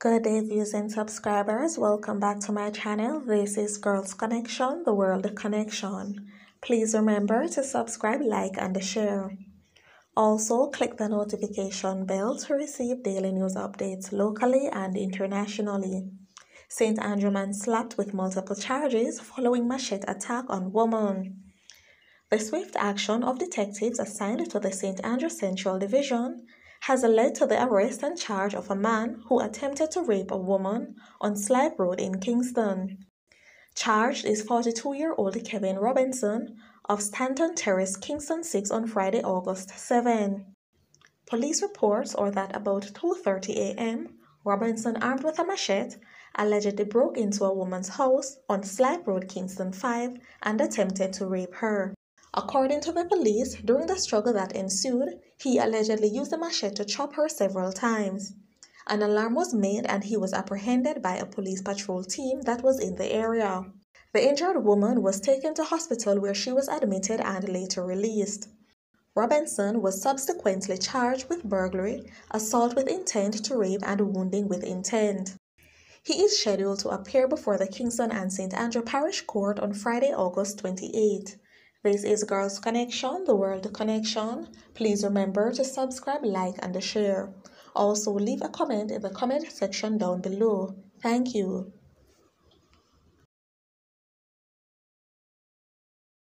Good day viewers and subscribers, welcome back to my channel. This is Girls Connection, the World Connection. Please remember to subscribe, like and share. Also, click the notification bell to receive daily news updates locally and internationally. St. Andrew man slapped with multiple charges following machete attack on woman. The swift action of detectives assigned to the St. Andrew Central Division has led to the arrest and charge of a man who attempted to rape a woman on Slide Road in Kingston. Charged is 42 year old Kevin Robinson of Stanton Terrace, Kingston 6 on Friday, August 7. Police reports are that about 2:30 a.m., Robinson armed with a machete allegedly broke into a woman's house on Slide Road, Kingston 5 and attempted to rape her. According to the police, during the struggle that ensued, he allegedly used a machete to chop her several times. An alarm was made and he was apprehended by a police patrol team that was in the area. The injured woman was taken to hospital where she was admitted and later released. Robinson was subsequently charged with burglary, assault with intent to rape, and wounding with intent. He is scheduled to appear before the Kingston and St. Andrew Parish Court on Friday, August 28. This is Girls Connection, the World Connection. Please remember to subscribe, like, and share. Also, leave a comment in the comment section down below. Thank you.